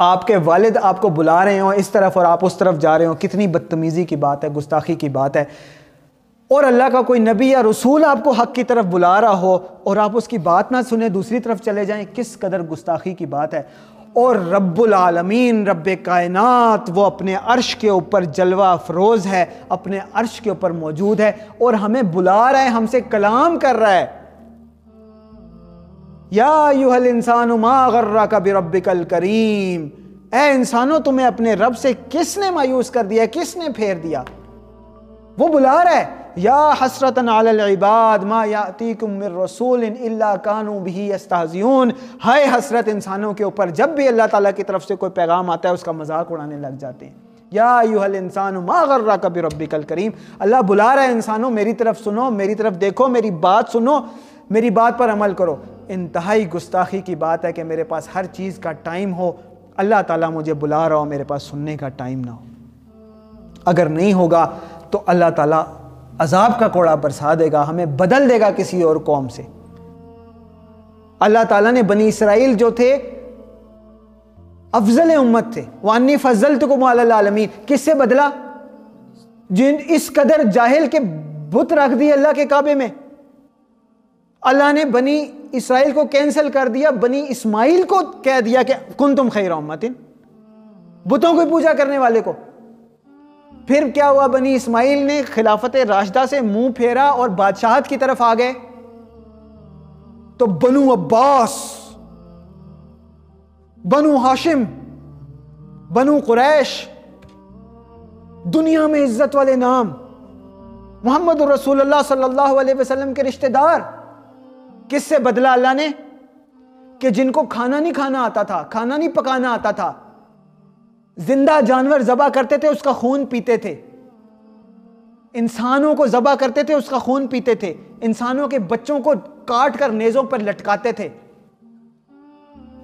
आपके वालिद आपको बुला रहे हों इस तरफ और आप उस तरफ जा रहे हो कितनी बदतमीज़ी की बात है गुस्ताखी की बात है और अल्लाह का कोई नबी या रसूल आपको हक की तरफ बुला रहा हो और आप उसकी बात ना सुने दूसरी तरफ चले जाएं किस कदर गुस्ताखी की बात है और रब्बुल आलमीन रब कायनात वो अपने अर्श के ऊपर जलवा अफरोज़ है अपने अर्श के ऊपर मौजूद है और हमें बुला रहा है हमसे कलाम कर रहा है या यूहल इंसान मागर्रा का बिरबिकल करीम ए इंसानों तुम्हें अपने रब से किसने मायूस कर दिया किसने फेर दिया वो बुला रहा है या हसरत इबाद मा यातीकुम रसूल इल्ला कानू भी अस्ताजियन हाय हसरत इंसानों के ऊपर जब भी अल्लाह ताला की तरफ से कोई पैगाम आता है उसका मजाक उड़ाने लग जाते हैं या यूहल इंसान मागर्रा कभी रबिकल करीम अल्लाह बुला रहा है इंसानों मेरी तरफ सुनो मेरी तरफ देखो मेरी बात सुनो मेरी बात पर अमल करो इंतहाई गुस्ताखी की बात है कि मेरे पास हर चीज़ का टाइम हो अल्लाह ताला मुझे बुला रहा हो मेरे पास सुनने का टाइम ना हो अगर नहीं होगा तो अल्लाह ताला अजाब का कोड़ा बरसा देगा हमें बदल देगा किसी और कौम से अल्लाह ताला ने बनी इसराइल जो थे अफजल उम्मत थे वानी फजल तो कुमी किससे बदला जिन इस कदर जाहिल के बुत रख दिए अल्लाह के काबे में अल्लाह ने बनी इसराइल को कैंसिल कर दिया बनी इस्माइल को कह दिया कि कुन तुम खैर उम्मतिन बुतों की पूजा करने वाले को फिर क्या हुआ बनी इस्माइल ने खिलाफत राशदा से मुंह फेरा और बादशाहत की तरफ आ गए तो बनु अब्बास बनु हाशिम बनु कुरैश दुनिया में इज्जत वाले नाम मोहम्मद रसूल सल्लाह वसलम के रिश्तेदार किससे बदला अल्लाह ने कि जिनको खाना नहीं खाना आता था खाना नहीं पकाना आता था जिंदा जानवर जबा करते थे उसका खून पीते थे इंसानों को जबा करते थे उसका खून पीते थे इंसानों के बच्चों को काट कर नेजों पर लटकाते थे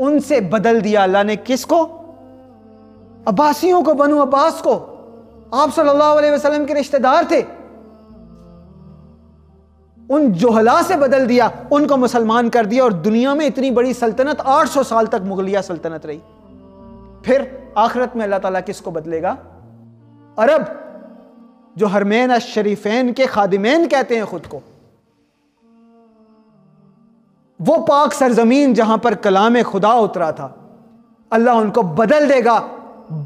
उनसे बदल दिया अल्लाह ने किसको अब्बासियों को बनू अब्बास को आप सल्लल्लाहु अलैहि वसल्लम के रिश्तेदार थे उन जोहला से बदल दिया उनको मुसलमान कर दिया और दुनिया में इतनी बड़ी सल्तनत 800 साल तक मुगलिया सल्तनत रही फिर आखिरत में अल्लाह ताला किसको बदलेगा अरब जो हरमेन शरीफेन के खादिमेन कहते हैं खुद को वो पाक सरजमीन जहां पर कलाम खुदा उतरा था अल्लाह उनको बदल देगा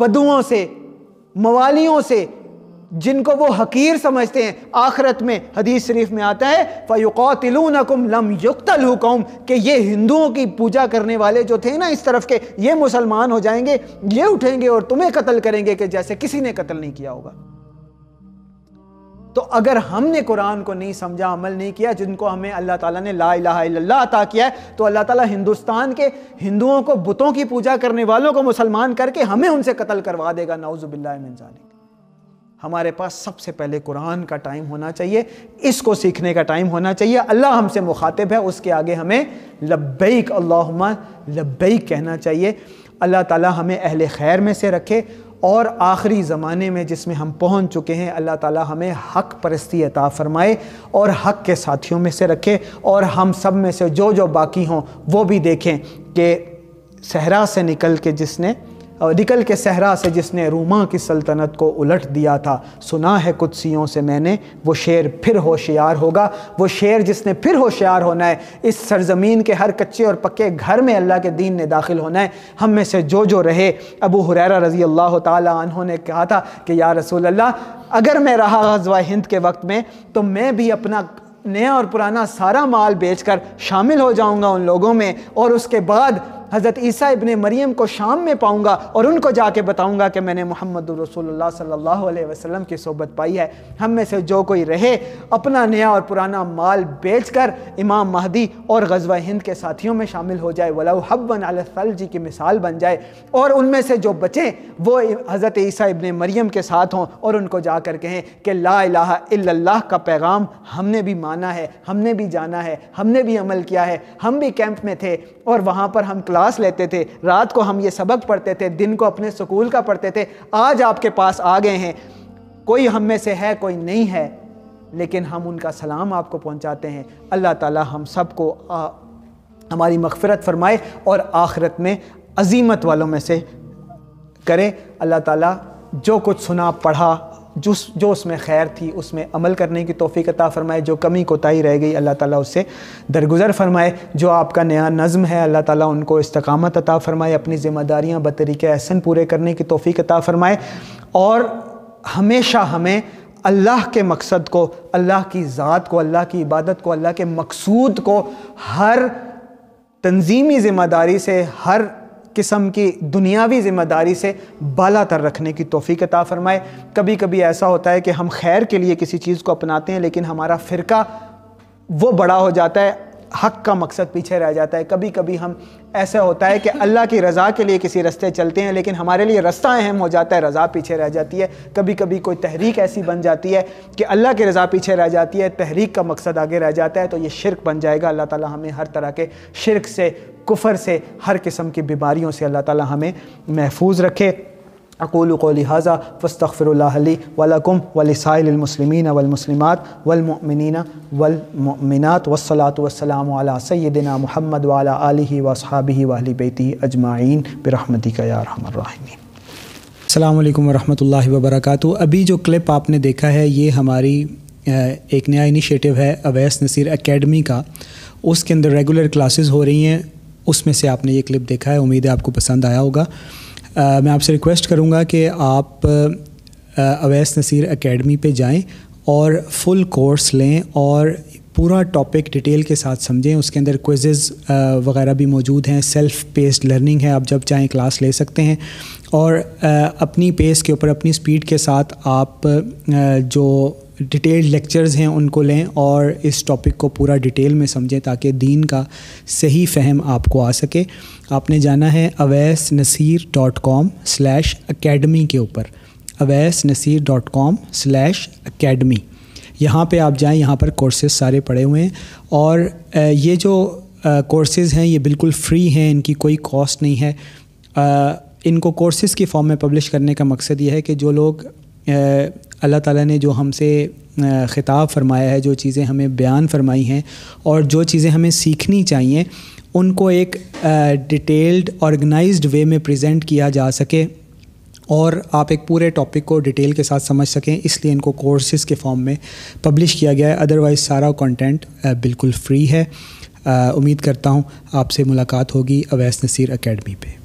बदुओं से मवालियों से जिनको वो हकीर समझते हैं आखरत में हदीस शरीफ में आता है नकुम लम युक्तल हुकुम कि ये हिंदुओं की पूजा करने वाले जो थे ना इस तरफ के ये मुसलमान हो जाएंगे ये उठेंगे और तुम्हें कत्ल करेंगे कि जैसे किसी ने कत्ल नहीं किया होगा तो अगर हमने कुरान को नहीं समझा अमल नहीं किया जिनको हमें अल्लाह ताला ने ला इला अता किया है तो अल्लाह ताला हिंदुस्तान के हिंदुओं को बुतों की पूजा करने वालों को मुसलमान करके हमें उनसे कत्ल करवा देगा नाउज़ुबिल्लाजालिक हमारे पास सबसे पहले कुरान का टाइम होना चाहिए इसको सीखने का टाइम होना चाहिए अल्लाह हमसे मुखातिब है उसके आगे हमें लब्बैक अल्लाहुम्मा लब्बैक कहना चाहिए अल्लाह ताला हमें अहल खैर में से रखे और आखिरी ज़माने में जिसमें हम पहुंच चुके हैं अल्लाह ताला हमें हक परस्ती अता फ़रमाए और हक के साथियों में से रखे और हम सब में से जो जो बाकी हों वो भी देखें कि सहरा से निकल के जिसने निकल के सहरा से जिसने रूमा की सल्तनत को उलट दिया था सुना है कुत्सियों से मैंने वो शेर फिर होशियार होगा वो शेर जिसने फिर होशियार होना है इस सरजमीन के हर कच्चे और पक्के घर में अल्लाह के दीन ने दाखिल होना है हम में से जो जो रहे अबू हुररा रज़ी अल्लाह तहों ने कहा था कि या रसूल अल्लाह अगर मैं रहा गजवा हिंद के वक्त में तो मैं भी अपना नया और पुराना सारा माल बेचकर शामिल हो जाऊंगा उन लोगों में और उसके बाद हज़रत ईसा इबन मरीम को शाम में पाऊँगा और उनको जाके बताऊँगा कि मैंने मोहम्मद रसोल्ला सल्ला वसलम की सोबत पाई है हम में से जो कोई रहे अपना नया और पुराना माल बेच कर इमाम महदी और गजवा हिंद के साथियों में शामिल हो जाए वला हब्बन अल जी की मिसाल बन जाए और उनमें से जो बचें वो हज़रत ईसा इबन मरीम के साथ हों और उनको जा कर कहें कि ला इल्लल्लाह का पैगाम हमने भी माना है हमने भी जाना है हमने भी अमल किया है हम भी कैंप में थे और वहाँ पर हम क्लास क्लास लेते थे रात को हम ये सबक पढ़ते थे दिन को अपने स्कूल का पढ़ते थे आज आपके पास आ गए हैं कोई हम में से है कोई नहीं है लेकिन हम उनका सलाम आपको पहुंचाते हैं अल्लाह ताला हम सबको हमारी मगफरत फरमाए और आखरत में अजीमत वालों में से करें अल्लाह ताला जो कुछ सुना पढ़ा जो जो उसमें खैर थी उसमें अमल करने की तोफ़ी अता फ़रमाए जो कमी कोताही रह गई अल्लाह ताला उससे दरगुजर फ़रमाए जो आपका नया नज़म है अल्लाह ताला उनको इस्तकामत अता फ़रमाए अपनी ज़िम्मेदारियाँ बतरीके एहसन पूरे करने की तोफ़ी अता फ़रमाए और हमेशा हमें अल्लाह के मकसद को अल्लाह की ज़ात को अल्लाह की इबादत को अल्लाह के मकसूद को हर तंजीमी ज़िम्मेदारी से हर किस्म की दुनियावी ज़िम्मेदारी से बाला तर रखने की तोफ़ी अता फ़रमाए कभी कभी ऐसा होता है कि हम खैर के लिए किसी चीज़ को अपनाते हैं लेकिन हमारा फ़िरका वो बड़ा हो जाता है हक का मकसद पीछे रह जाता है कभी कभी हम ऐसा होता है कि अल्लाह की रज़ा के लिए किसी रास्ते चलते हैं लेकिन हमारे लिए रास्ता अहम हो जाता है रज़ा पीछे रह जाती है कभी कभी कोई तहरीक ऐसी बन जाती है कि अल्लाह की रज़ा पीछे रह जाती है तहरीक का मकसद आगे रह जाता है तो ये शिरक बन जाएगा अल्लाह ताला हमें हर तरह के शिरक से कुफर से हर किस्म की बीमारियों से अल्लाह ताला हमें महफूज रखे अकूल कोली हाजा फ़स्तफ़िरली वलकुम वलसाइलमसलिमिन वलमसलिमत वलमिन वलमिनत वसलात वसलाम सैदिना महमद वाला आलि वसहाबी वाली बेती अजमाइन बरहमती का यारहमरमिन अल्लाम वरहमल वबरक अभी जो क्लिप आपने देखा है ये हमारी एक नया इनिशिएटिव है अवैस नसीर एकेडमी का उसके अंदर रेगुलर क्लासेस हो रही हैं उसमें से आपने ये क्लिप देखा है उम्मीद है आपको पसंद आया होगा आ, मैं आपसे रिक्वेस्ट करूँगा कि आप अवैस नसीर अकेडमी पे जाएं और फुल कोर्स लें और पूरा टॉपिक डिटेल के साथ समझें उसके अंदर क्विजेज़ वगैरह भी मौजूद हैं सेल्फ पेस्ड लर्निंग है आप जब चाहें क्लास ले सकते हैं और अपनी पेस के ऊपर अपनी स्पीड के साथ आप जो डिटेल लेक्चर्स हैं उनको लें और इस टॉपिक को पूरा डिटेल में समझें ताकि दीन का सही फहम आपको आ सके आपने जाना है Awais Naseer dot com slash academy के ऊपर Awais Naseer dot com slash academy यहाँ पर आप जाएँ यहाँ पर कोर्सेज सारे पड़े हुए हैं और ये जो कोर्सेज़ हैं ये बिल्कुल फ्री हैं इनकी कोई कॉस्ट नहीं है इनको कोर्सेज़ की फॉर्म में पब्लिश करने का मकसद ये है कि जो लोग अल्लाह ताला ने जो हमसे ख़िताब फरमाया है जो चीज़ें हमें बयान फरमाई हैं और जो चीज़ें हमें सीखनी चाहिए उनको एक डिटेल्ड ऑर्गेनाइज्ड वे में प्रेजेंट किया जा सके और आप एक पूरे टॉपिक को डिटेल के साथ समझ सकें इसलिए इनको कोर्सेज़ के फॉर्म में पब्लिश किया गया है अदरवाइज़ सारा कंटेंट बिल्कुल फ्री है उम्मीद करता हूँ आपसे मुलाकात होगी अवैस नसीर अकेडमी पे